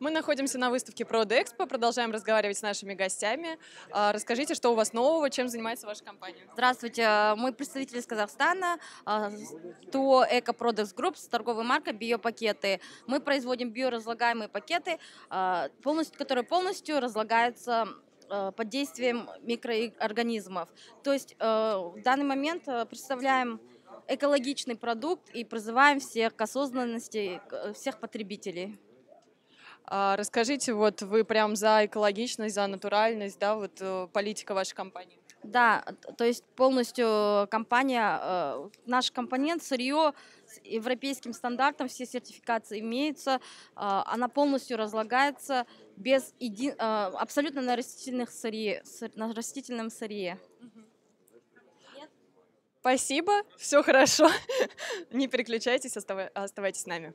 Мы находимся на выставке ProDexpo, продолжаем разговаривать с нашими гостями. А, расскажите, что у вас нового, чем занимается ваша компания? Здравствуйте, мы представители из Казахстана, а, ТО Eco Products Group, торговая марка «Биопакеты». Мы производим биоразлагаемые пакеты, а, полностью, которые полностью разлагаются под действием микроорганизмов. То есть в данный момент представляем экологичный продукт и призываем всех к осознанности, всех потребителей. А расскажите, вот вы прям за экологичность, за натуральность, да, вот э, политика вашей компании. Да, то есть полностью компания, э, наш компонент, сырье с европейским стандартом, все сертификации имеются, а, она полностью разлагается без еди... А, абсолютно на, растительных сырье, на растительном сырье. Спасибо, все хорошо. Не переключайтесь, оставайтесь с нами.